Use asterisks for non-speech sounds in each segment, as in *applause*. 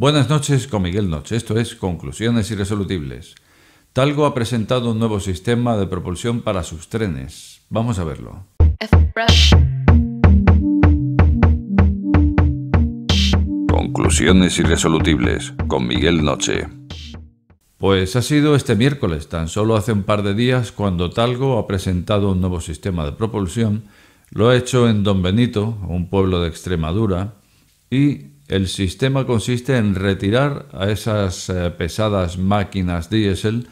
Buenas noches con Miguel Noche, esto es Conclusiones Irresolutibles. Talgo ha presentado un nuevo sistema de propulsión para sus trenes. Vamos a verlo. Conclusiones Irresolutibles con Miguel Noche. Pues ha sido este miércoles, tan solo hace un par de días, cuando Talgo ha presentado un nuevo sistema de propulsión. Lo ha hecho en Don Benito, un pueblo de Extremadura, y el sistema consiste en retirar a esas eh, pesadas máquinas diésel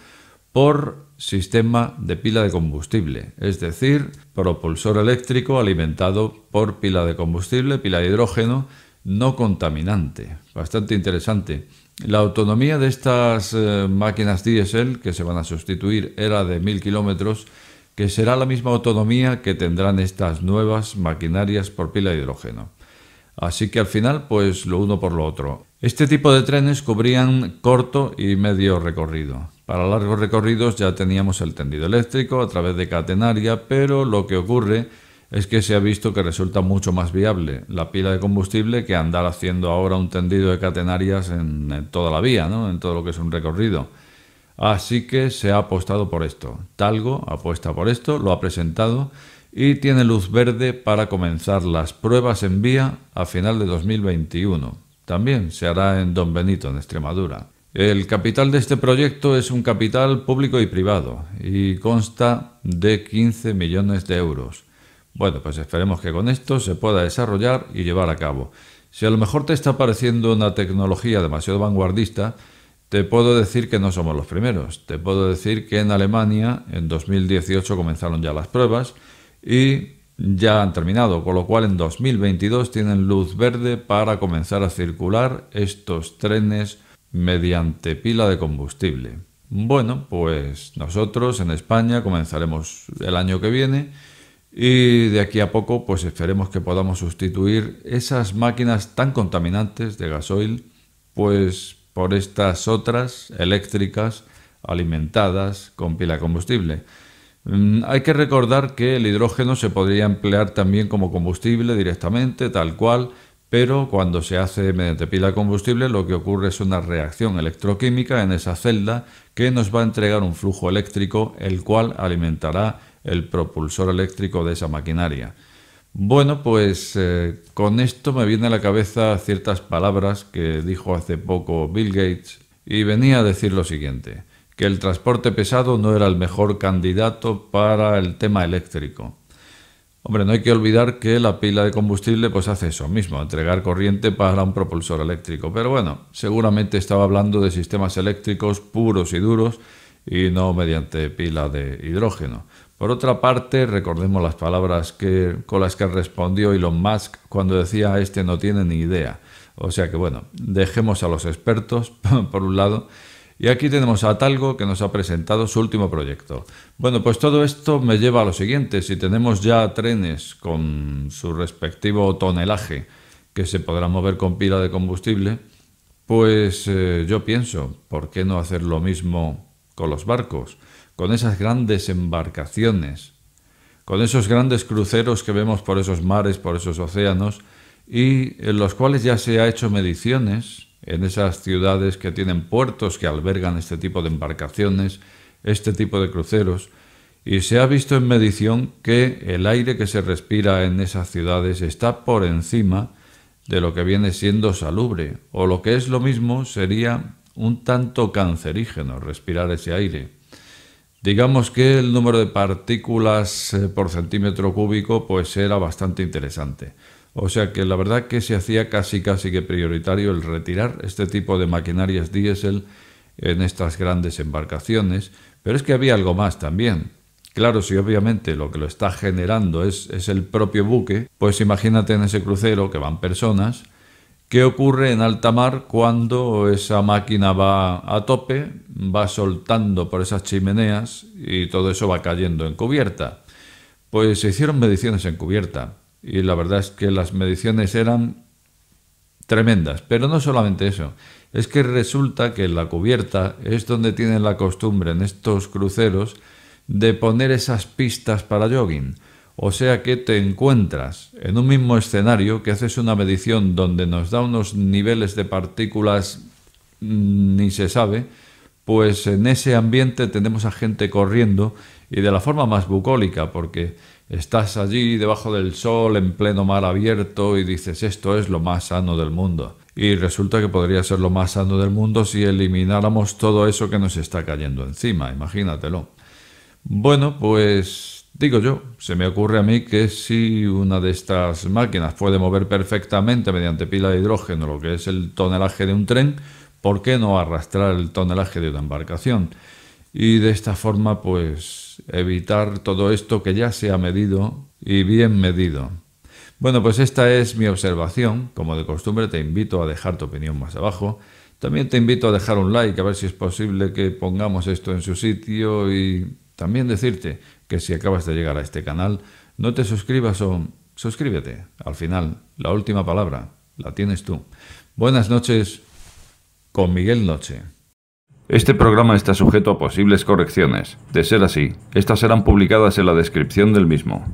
por sistema de pila de combustible, es decir, propulsor eléctrico alimentado por pila de combustible, pila de hidrógeno, no contaminante. Bastante interesante. La autonomía de estas eh, máquinas diésel que se van a sustituir era de 1000 kilómetros, que será la misma autonomía que tendrán estas nuevas maquinarias por pila de hidrógeno. Así que al final, pues lo uno por lo otro. Este tipo de trenes cubrían corto y medio recorrido. Para largos recorridos ya teníamos el tendido eléctrico a través de catenaria, pero lo que ocurre es que se ha visto que resulta mucho más viable la pila de combustible que andar haciendo ahora un tendido de catenarias en, toda la vía, ¿no? en todo lo que es un recorrido. Así que se ha apostado por esto. Talgo apuesta por esto, lo ha presentado y tiene luz verde para comenzar las pruebas en vía a final de 2021. También se hará en Don Benito, en Extremadura. El capital de este proyecto es un capital público y privado y consta de 15 millones de euros. Bueno, pues esperemos que con esto se pueda desarrollar y llevar a cabo. Si a lo mejor te está pareciendo una tecnología demasiado vanguardista, te puedo decir que no somos los primeros. Te puedo decir que en Alemania en 2018 comenzaron ya las pruebas y ya han terminado, con lo cual en 2022 tienen luz verde para comenzar a circular estos trenes mediante pila de combustible. Bueno, pues nosotros en España comenzaremos el año que viene y de aquí a poco pues esperemos que podamos sustituir esas máquinas tan contaminantes de gasoil pues por estas otras eléctricas alimentadas con pila de combustible. Mm, hay que recordar que el hidrógeno se podría emplear también como combustible directamente, tal cual, pero cuando se hace mediante pila de combustible lo que ocurre es una reacción electroquímica en esa celda que nos va a entregar un flujo eléctrico el cual alimentará el propulsor eléctrico de esa maquinaria. Bueno, pues eh, con esto me viene a la cabeza ciertas palabras que dijo hace poco Bill Gates y venía a decir lo siguiente que el transporte pesado no era el mejor candidato para el tema eléctrico. Hombre, no hay que olvidar que la pila de combustible pues hace eso mismo, entregar corriente para un propulsor eléctrico. Pero bueno, seguramente estaba hablando de sistemas eléctricos puros y duros y no mediante pila de hidrógeno. Por otra parte, recordemos las palabras que, con las que respondió Elon Musk cuando decía este no tiene ni idea. O sea que bueno, dejemos a los expertos, *laughs* por un lado, y aquí tenemos a Talgo que nos ha presentado su último proyecto. Bueno, pues todo esto me lleva a lo siguiente. Si tenemos ya trenes con su respectivo tonelaje que se podrán mover con pila de combustible, pues eh, yo pienso, ¿por qué no hacer lo mismo con los barcos? Con esas grandes embarcaciones, con esos grandes cruceros que vemos por esos mares, por esos océanos, y en los cuales ya se ha hecho mediciones en esas ciudades que tienen puertos que albergan este tipo de embarcaciones, este tipo de cruceros, y se ha visto en medición que el aire que se respira en esas ciudades está por encima de lo que viene siendo salubre, o lo que es lo mismo sería un tanto cancerígeno respirar ese aire. Digamos que el número de partículas eh, por centímetro cúbico pues era bastante interesante. O sea que la verdad que se hacía casi casi que prioritario el retirar este tipo de maquinarias diésel en estas grandes embarcaciones, pero es que había algo más también. Claro, si obviamente lo que lo está generando es, es el propio buque, pues imagínate en ese crucero que van personas, ¿Qué ocurre en alta mar cuando esa máquina va a tope, va soltando por esas chimeneas y todo eso va cayendo en cubierta? Pues se hicieron mediciones en cubierta y la verdad es que las mediciones eran tremendas. Pero no solamente eso, es que resulta que la cubierta es donde tienen la costumbre en estos cruceros de poner esas pistas para jogging. O sea que te encuentras en un mismo escenario que haces una medición donde nos da unos niveles de partículas mm, ni se sabe, pues en ese ambiente tenemos a gente corriendo y de la forma más bucólica, porque estás allí debajo del sol, en pleno mar abierto, y dices esto es lo más sano del mundo. Y resulta que podría ser lo más sano del mundo si elimináramos todo eso que nos está cayendo encima, imagínatelo. Bueno, pues digo yo, se me ocurre a mí que si una de estas máquinas puede mover perfectamente mediante pila de hidrógeno lo que es el tonelaje de un tren, ¿por qué no arrastrar el tonelaje de una embarcación? Y de esta forma, pues, evitar todo esto que ya se ha medido y bien medido. Bueno, pues esta es mi observación. Como de costumbre, te invito a dejar tu opinión más abajo. También te invito a dejar un like, a ver si es posible que pongamos esto en su sitio y también decirte que si acabas de llegar a este canal, no te suscribas o suscríbete. Al final, la última palabra la tienes tú. Buenas noches, con Miguel Noche. Este programa está sujeto a posibles correcciones. De ser así, estas serán publicadas en la descripción del mismo.